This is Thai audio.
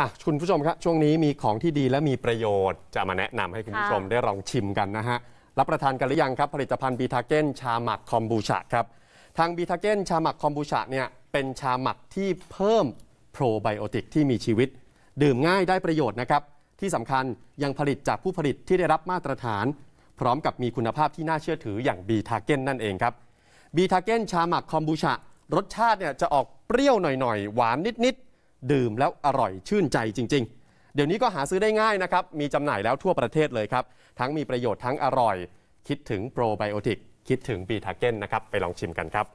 อ่ะคุณผู้ชมครับ ช่วงนี้มีของที่ดีและมีประโยชน์จะมาแนะนำให้คุณผู้ชมได้ลองชิมกันนะฮะ รับประทานกันหรือยังครับ ผลิตภัณฑ์บีทาเก้นชาหมักคอมบูชาครับทางบีทาเก้นชาหมักคอมบูชาเนี่ยเป็นชาหมักที่เพิ่มโปรไบโอติกที่มีชีวิต ดื่มง่ายได้ประโยชน์นะครับที่สำคัญยังผลิตจากผู้ผลิตที่ได้รับมาตรฐานพร้อมกับมีคุณภาพที่น่าเชื่อถืออย่างบีทาเก้นนั่นเองครับบีทาเก้นชาหมักคอมบูชา รสชาติเนี่ยจะออกเปรี้ยวหน่อยๆหวานนิดๆดื่มแล้วอร่อยชื่นใจจริง ๆ เดี๋ยวนี้ก็หาซื้อได้ง่ายนะครับ มีจำหน่ายแล้วทั่วประเทศเลยครับ ทั้งมีประโยชน์ทั้งอร่อย คิดถึงโปรไบโอติกคิดถึงบีทาเก้นนะครับ ไปลองชิมกันครับ